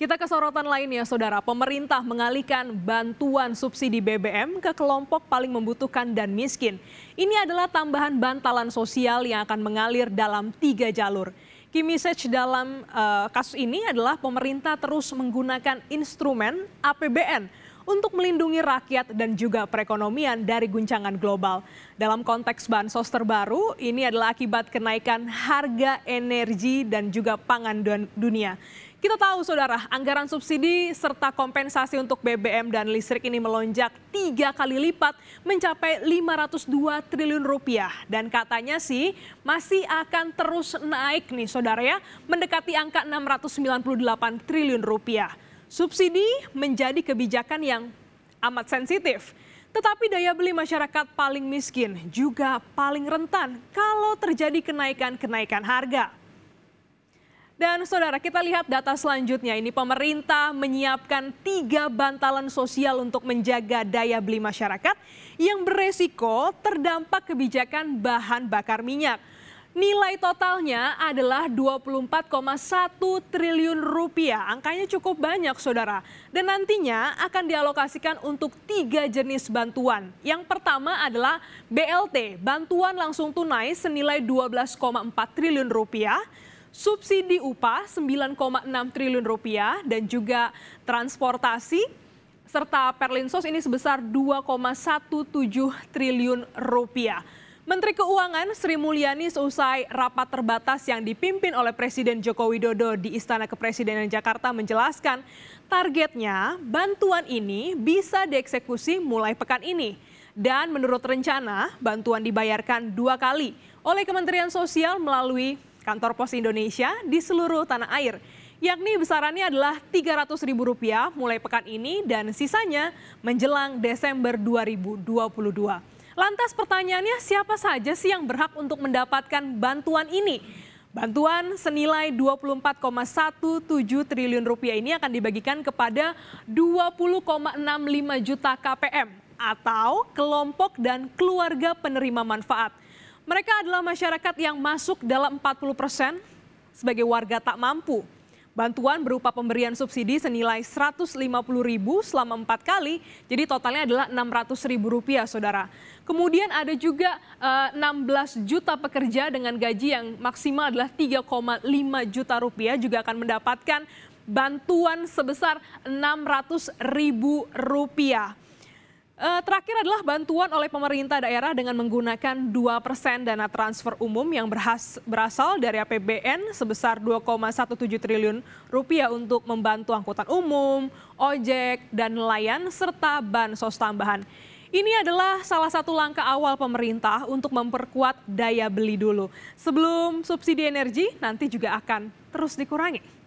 Kita ke sorotan lainnya, Saudara. Pemerintah mengalihkan bantuan subsidi BBM ke kelompok paling membutuhkan dan miskin. Ini adalah tambahan bantalan sosial yang akan mengalir dalam tiga jalur. Key message dalam uh, kasus ini adalah pemerintah terus menggunakan instrumen APBN untuk melindungi rakyat dan juga perekonomian dari guncangan global. Dalam konteks bansos terbaru, ini adalah akibat kenaikan harga energi dan juga pangan dunia. Kita tahu saudara, anggaran subsidi serta kompensasi untuk BBM dan listrik ini melonjak tiga kali lipat mencapai 502 triliun rupiah. Dan katanya sih masih akan terus naik nih saudara ya, mendekati angka 698 triliun rupiah. Subsidi menjadi kebijakan yang amat sensitif. Tetapi daya beli masyarakat paling miskin juga paling rentan kalau terjadi kenaikan-kenaikan harga. Dan saudara, kita lihat data selanjutnya. Ini pemerintah menyiapkan tiga bantalan sosial untuk menjaga daya beli masyarakat yang beresiko terdampak kebijakan bahan bakar minyak. Nilai totalnya adalah 24,1 triliun rupiah. Angkanya cukup banyak, saudara. Dan nantinya akan dialokasikan untuk tiga jenis bantuan. Yang pertama adalah BLT, bantuan langsung tunai senilai 12,4 triliun rupiah subsidi upah 9,6 triliun rupiah dan juga transportasi serta Perlinsos ini sebesar 2,17 triliun rupiah. Menteri Keuangan Sri Mulyani seusai rapat terbatas yang dipimpin oleh Presiden Joko Widodo di Istana Kepresidenan Jakarta menjelaskan targetnya bantuan ini bisa dieksekusi mulai pekan ini. Dan menurut rencana bantuan dibayarkan dua kali oleh Kementerian Sosial melalui kantor pos Indonesia di seluruh tanah air, yakni besarannya adalah Rp300.000 mulai pekan ini dan sisanya menjelang Desember 2022. Lantas pertanyaannya siapa saja sih yang berhak untuk mendapatkan bantuan ini? Bantuan senilai 24,17 triliun rupiah ini akan dibagikan kepada 20,65 juta KPM atau kelompok dan keluarga penerima manfaat. Mereka adalah masyarakat yang masuk dalam 40 persen sebagai warga tak mampu. Bantuan berupa pemberian subsidi senilai 150 ribu selama empat kali, jadi totalnya adalah 600 ribu rupiah, saudara. Kemudian ada juga uh, eh, 16 juta pekerja dengan gaji yang maksimal adalah 3,5 juta rupiah juga akan mendapatkan bantuan sebesar 600 ribu rupiah. Eh, terakhir adalah bantuan oleh pemerintah daerah dengan menggunakan 2% dana transfer umum yang berhas, berasal dari APBN sebesar 2,17 triliun rupiah untuk membantu angkutan umum, ojek, dan nelayan serta bansos tambahan. Ini adalah salah satu langkah awal pemerintah untuk memperkuat daya beli dulu. Sebelum subsidi energi nanti juga akan terus dikurangi.